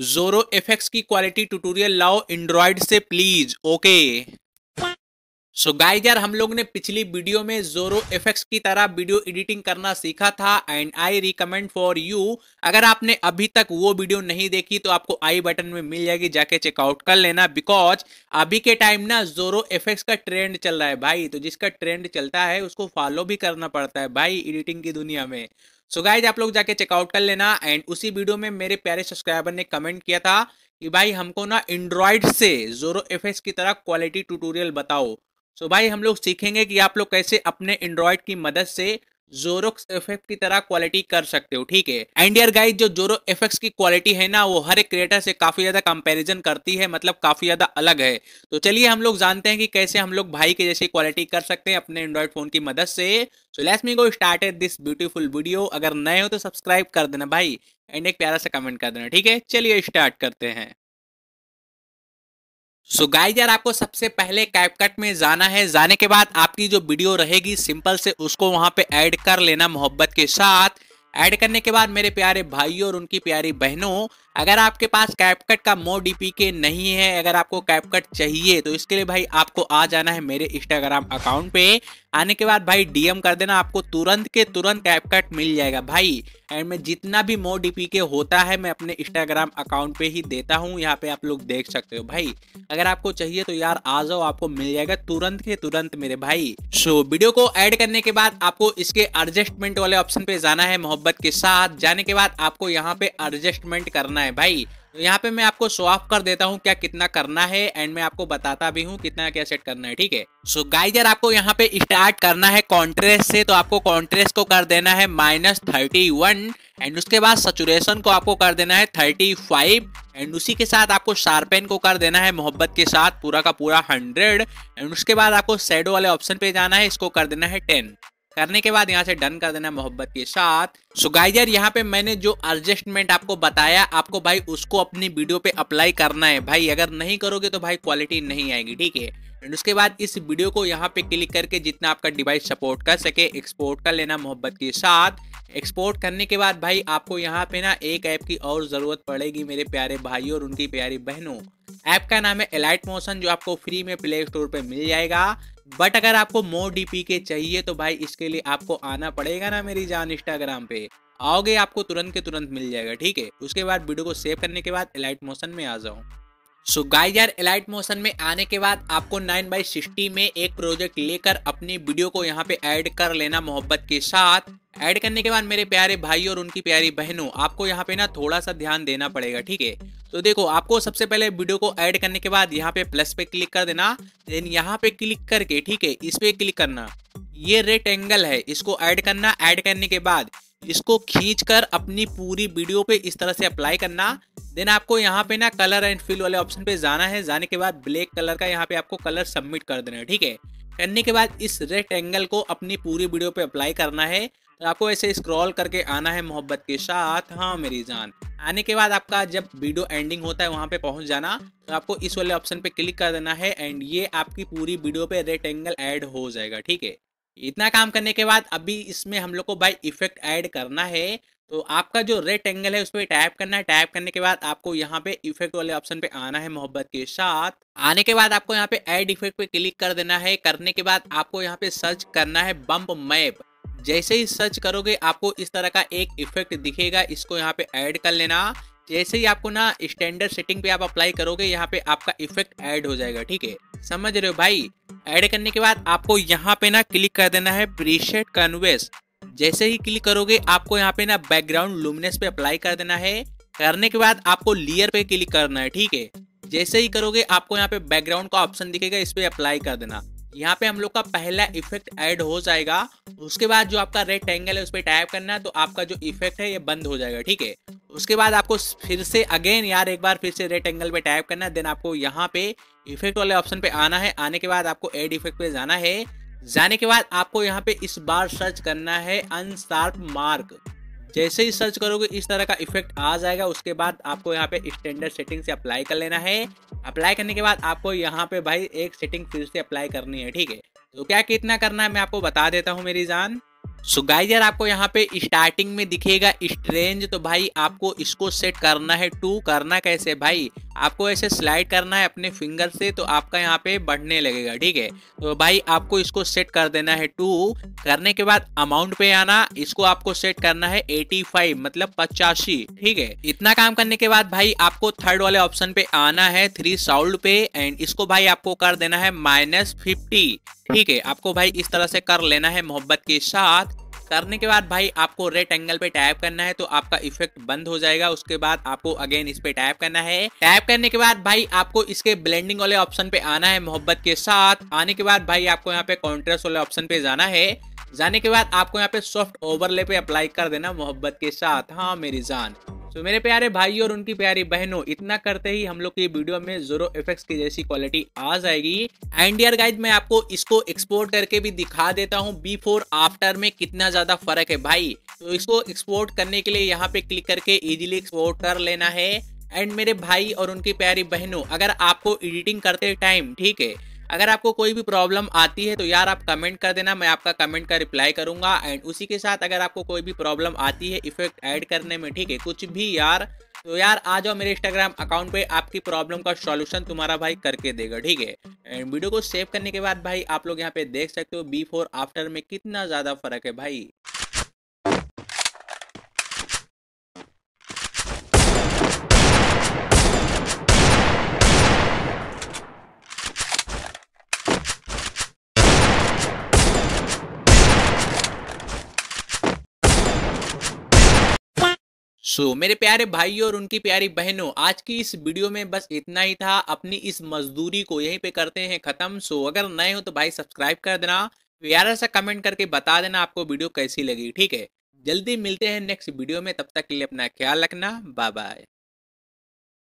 जोरो इफेक्ट्स की quality tutorial लाओ एंड्रॉइड से please okay so so guys यार हम लोग ने पिछली वीडियो में जोरो एफेक्स की तरह वीडियो एडिटिंग करना सीखा था and I recommend for you अगर आपने अभी तक वो वीडियो नहीं देखी तो आपको आई बटन में मिल जाएगी जाके चेकआउट कर लेना बिकॉज अभी के टाइम ना जोरो एफेक्स का ट्रेंड चल रहा है भाई तो जिसका ट्रेंड चलता है उसको फॉलो भी करना पड़ता है भाई एडिटिंग की दुनिया में सो so गाइज आप लोग जाके चेकआउट कर लेना एंड उसी वीडियो में मेरे प्यारे सब्सक्राइबर ने कमेंट किया था कि भाई हमको ना एंड्रॉयड से जोरो एफेक्स की तरह क्वालिटी ट्यूटोरियल बताओ सो भाई हम लोग सीखेंगे कि आप लोग कैसे अपने एंड्रॉयड की मदद से जोरोक्स इफेक्ट की तरह क्वालिटी कर सकते हो ठीक है एंड यार जो जोरो इफेक्ट्स की क्वालिटी है ना वो हर एक क्रिएटर से काफी ज्यादा कंपैरिजन करती है मतलब काफी ज्यादा अलग है तो चलिए हम लोग जानते हैं कि कैसे हम लोग भाई के जैसी क्वालिटी कर सकते हैं अपने एंड्रॉइड फोन की मदद से so let's me go started this beautiful video अगर नए हो तो सब्सक्राइब कर देना भाई एंड एक प्यारा सा कमेंट कर देना ठीक है चलिए स्टार्ट करते हैं सो so गाइज यार आपको सबसे पहले कैपकट में जाना है जाने के बाद आपकी जो वीडियो रहेगी सिंपल से उसको वहां पे ऐड कर लेना मोहब्बत के साथ ऐड करने के बाद मेरे प्यारे भाइयों और उनकी प्यारी बहनों अगर आपके पास कैपकट का मो डीपीके e नहीं है अगर आपको कैपकट चाहिए तो इसके लिए भाई आपको आ जाना है मेरे इंस्टाग्राम अकाउंट पे आने के बाद भाई डीएम कर देना आपको तुरंत के तुरंत कैपकट मिल जाएगा भाई एंड में जितना भी मो डीपीके e होता है मैं अपने इंस्टाग्राम अकाउंट पे ही देता हूँ यहाँ पे आप लोग देख सकते हो भाई अगर आपको चाहिए तो यार आ जाओ आपको मिल जाएगा तुरंत के तुरंत मेरे भाई सो so, वीडियो को एड करने के बाद आपको इसके एडजस्टमेंट वाले ऑप्शन पे जाना है मोहब्बत के साथ जाने के बाद आपको यहाँ पे एडजस्टमेंट करना करना है भाई यहाँ पे मैं आपको शो ऑफ कर देता हूँ क्या कितना करना है एंड मैं आपको बताता भी हूँ कितना क्या सेट करना है ठीक है सो गाइज यार आपको यहाँ पे स्टार्ट करना है कॉन्ट्रेस्ट से तो आपको कॉन्ट्रेस्ट को कर देना है माइनस थर्टी वन एंड उसके बाद सचुरेशन को आपको कर देना है थर्टी फाइव एंड उसी के साथ आपको शार्पेन को कर देना है मोहब्बत के साथ पूरा का पूरा हंड्रेड एंड उसके बाद आपको शेडो वाले ऑप्शन पे जाना है इसको कर देना है टेन करने के बाद यहाँ से डन कर देना मोहब्बत के साथ सो गाइजर यहाँ पे मैंने जो एडजस्टमेंट आपको बताया आपको भाई उसको अपनी वीडियो पे अप्लाई करना है भाई अगर नहीं करोगे तो भाई क्वालिटी नहीं आएगी ठीक है एंड उसके बाद इस वीडियो को यहाँ पे क्लिक करके जितना आपका डिवाइस सपोर्ट कर सके एक्सपोर्ट कर लेना मोहब्बत के साथ एक्सपोर्ट करने के बाद भाई आपको यहाँ पे ना एक ऐप की और ज़रूरत पड़ेगी मेरे प्यारे भाई और उनकी प्यारी बहनों ऐप का नाम है एलाइट मोशन जो आपको फ्री में प्ले स्टोर पर मिल जाएगा बट अगर आपको मोर डीपी के चाहिए तो भाई इसके लिए आपको आना पड़ेगा ना मेरी जान इंस्टाग्राम पे आओगे आपको तुरंत के तुरंत मिल जाएगा ठीक है उसके बाद वीडियो को सेव करने के बाद एलाइट मोशन में आ जाऊँ सो so गाइस यार एलाइट मोशन में आने के बाद आपको 9 बाई सिक्सटी में एक प्रोजेक्ट लेकर अपनी वीडियो को यहाँ पे ऐड कर लेना मोहब्बत के साथ ऐड करने के बाद मेरे प्यारे भाई और उनकी प्यारी बहनों आपको यहाँ पे ना थोड़ा सा ध्यान देना पड़ेगा ठीक है तो देखो आपको सबसे पहले वीडियो को ऐड करने के बाद यहाँ पे प्लस पे क्लिक कर देना देन यहाँ पे क्लिक करके ठीक है इस पे क्लिक करना ये रेट एंगल है इसको ऐड करना ऐड करने के बाद इसको खींच कर अपनी पूरी वीडियो पे इस तरह से अप्लाई करना देन आपको यहाँ पे ना कलर एंड फिल वाले ऑप्शन पे जाना है जाने के बाद ब्लैक कलर का यहाँ पे आपको कलर सबमिट कर देना है ठीक है करने के बाद इस एंगल को अपनी पूरी वीडियो पे अप्लाई करना है तो आपको ऐसे स्क्रॉल करके आना है मोहब्बत के साथ हाँ मेरी जान आने के बाद आपका जब वीडियो एंडिंग होता है वहाँ पे पहुँच जाना तो आपको इस वाले ऑप्शन पे क्लिक कर देना है एंड ये आपकी पूरी वीडियो पे एंगल ऐड हो जाएगा ठीक है इतना काम करने के बाद अभी इसमें हम लोग को बाई इफेक्ट ऐड करना है तो आपका जो रेड एंगल है उस पर टाइप करना है टाइप करने के बाद आपको यहाँ पे इफेक्ट वाले ऑप्शन पे आना है मोहब्बत के साथ आने के बाद आपको यहाँ पे एड इफेक्ट पे क्लिक कर देना है करने के बाद आपको यहाँ पे सर्च करना है बम्प मैप जैसे ही सर्च करोगे आपको इस तरह का एक इफेक्ट दिखेगा इसको यहाँ पे ऐड कर लेना जैसे ही आपको ना स्टैंडर्ड सेटिंग पे आप अप्लाई करोगे यहाँ पे आपका इफेक्ट ऐड हो जाएगा ठीक है समझ रहे हो भाई ऐड करने के बाद आपको यहाँ पे ना क्लिक कर देना है प्रीशेट कन्वेस्ट जैसे ही क्लिक करोगे आपको यहाँ पे ना बैकग्राउंड लुमिनस पे अप्लाई कर देना है करने के बाद आपको लेयर पे क्लिक करना है ठीक है जैसे ही करोगे आपको यहाँ पे बैकग्राउंड का ऑप्शन दिखेगा इस पर अप्लाई कर देना यहाँ पे हम लोग का पहला इफेक्ट ऐड हो जाएगा उसके बाद जो आपका रेड एंगल है उस पर टाइप करना तो आपका जो इफेक्ट है ये बंद हो जाएगा ठीक है उसके बाद आपको फिर से अगेन यार एक बार फिर से रेड एंगल पे टाइप करना देन आपको यहाँ पे इफेक्ट वाले ऑप्शन पे आना है आने के बाद आपको एड इफेक्ट पे जाना है जाने के बाद आपको यहाँ पे इस बार सर्च करना है अनशार्प मार्क जैसे ही सर्च करोगे इस तरह का इफेक्ट आ जाएगा उसके बाद आपको यहाँ पे स्टैंडर्ड सेटिंग से अप्लाई कर लेना है अप्लाई करने के बाद आपको यहाँ पे भाई एक सेटिंग फिर से अप्लाई करनी है ठीक है तो क्या कितना करना है मैं आपको बता देता हूँ मेरी जान सो so गाइज यार आपको यहाँ पे स्टार्टिंग में दिखेगा स्ट्रेंज तो भाई आपको इसको सेट करना है टू करना कैसे भाई आपको ऐसे स्लाइड करना है अपने फिंगर से तो आपका यहाँ पे बढ़ने लगेगा ठीक है तो भाई आपको इसको सेट कर देना है टू करने के बाद अमाउंट पे आना इसको आपको सेट करना है एटी फाइव मतलब पचासी ठीक है इतना काम करने के बाद भाई आपको थर्ड वाले ऑप्शन पे आना है थ्री साउल्ड पे एंड इसको भाई आपको कर देना है माइनस फिफ्टी ठीक है आपको भाई इस तरह से कर लेना है मोहब्बत के साथ करने के बाद भाई आपको रेट एंगल पे टैप करना है तो आपका इफेक्ट बंद हो जाएगा उसके बाद आपको अगेन इस पे टैप करना है टैप करने के बाद भाई आपको इसके ब्लेंडिंग वाले ऑप्शन पे आना है मोहब्बत के साथ आने के बाद भाई आपको यहाँ पे कॉन्ट्रेस्ट वाले ऑप्शन पे जाना है जाने के बाद आपको यहाँ पे सॉफ्ट ओवरले पे अप्लाई कर देना मोहब्बत के साथ हाँ मेरी जान तो मेरे प्यारे भाई और उनकी प्यारी बहनों इतना करते ही हम लोग की वीडियो में जोरो इफेक्ट की जैसी क्वालिटी आ जाएगी एंड यार गाइज मैं आपको इसको एक्सपोर्ट करके भी दिखा देता हूँ बिफोर आफ्टर में कितना ज्यादा फर्क है भाई तो इसको एक्सपोर्ट करने के लिए यहाँ पे क्लिक करके इजिली एक्सपोर्ट कर लेना है एंड मेरे भाई और उनकी प्यारी बहनों अगर आपको एडिटिंग करते टाइम ठीक है अगर आपको कोई भी प्रॉब्लम आती है तो यार आप कमेंट कर देना मैं आपका कमेंट का रिप्लाई करूंगा एंड उसी के साथ अगर आपको कोई भी प्रॉब्लम आती है इफेक्ट ऐड करने में ठीक है कुछ भी यार तो यार आ जाओ मेरे इंस्टाग्राम अकाउंट पे आपकी प्रॉब्लम का सॉल्यूशन तुम्हारा भाई करके देगा ठीक है एंड वीडियो को सेव करने के बाद भाई आप लोग यहाँ पे देख सकते हो बिफोर आफ्टर में कितना ज़्यादा फर्क है भाई सो so, मेरे प्यारे भाई और उनकी प्यारी बहनों आज की इस वीडियो में बस इतना ही था अपनी इस मजदूरी को यहीं पे करते हैं खत्म सो so, अगर नए हो तो भाई सब्सक्राइब कर देना प्यारा सा कमेंट करके बता देना आपको वीडियो कैसी लगी ठीक है जल्दी मिलते हैं नेक्स्ट वीडियो में तब तक के लिए अपना ख्याल रखना बाय बाय